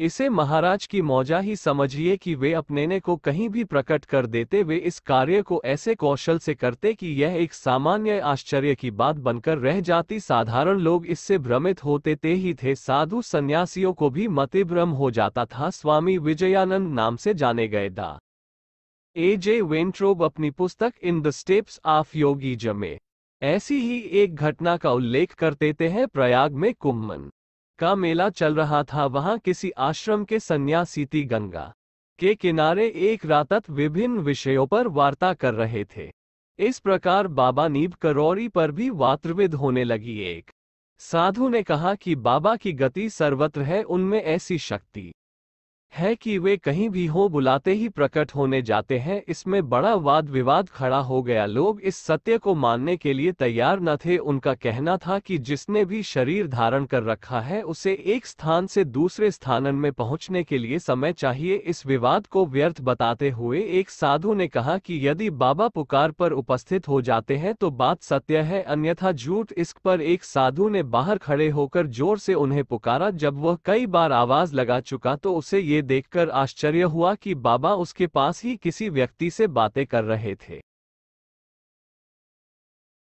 इसे महाराज की मौजा ही समझिए कि वे ने को कहीं भी प्रकट कर देते वे इस कार्य को ऐसे कौशल से करते कि यह एक सामान्य आश्चर्य की बात बनकर रह जाती साधारण लोग इससे भ्रमित होते ते ही थे साधु सन्यासियों को भी मतिभ्रम हो जाता था स्वामी विजयानंद नाम से जाने गए दा ए जे वेंट्रोब अपनी पुस्तक in the steps of yogi जमे ऐसी ही एक घटना का उल्लेख करते हैं प्रयाग में कुम्भन का मेला चल रहा था वहां किसी आश्रम के सन्यासीति गंगा के किनारे एक रातत विभिन्न विषयों पर वार्ता कर रहे थे इस प्रकार बाबा नीब करौरी पर भी वात्रविद होने लगी एक साधु ने कहा कि बाबा की गति सर्वत्र है उनमें ऐसी शक्ति है कि वे कहीं भी हो बुलाते ही प्रकट होने जाते हैं इसमें बड़ा वाद विवाद खड़ा हो गया लोग इस सत्य को मानने के लिए तैयार न थे उनका कहना था कि जिसने भी शरीर धारण कर रखा है उसे एक स्थान से दूसरे स्थानन में पहुंचने के लिए समय चाहिए इस विवाद को व्यर्थ बताते हुए एक साधु ने कहा कि यदि बाबा पुकार पर उपस्थित हो जाते हैं तो बात सत्य है अन्यथा झूठ इस पर एक साधु ने बाहर खड़े होकर जोर से उन्हें पुकारा जब वह कई बार आवाज लगा चुका तो उसे ये देखकर आश्चर्य हुआ कि बाबा उसके पास ही किसी व्यक्ति से बातें कर रहे थे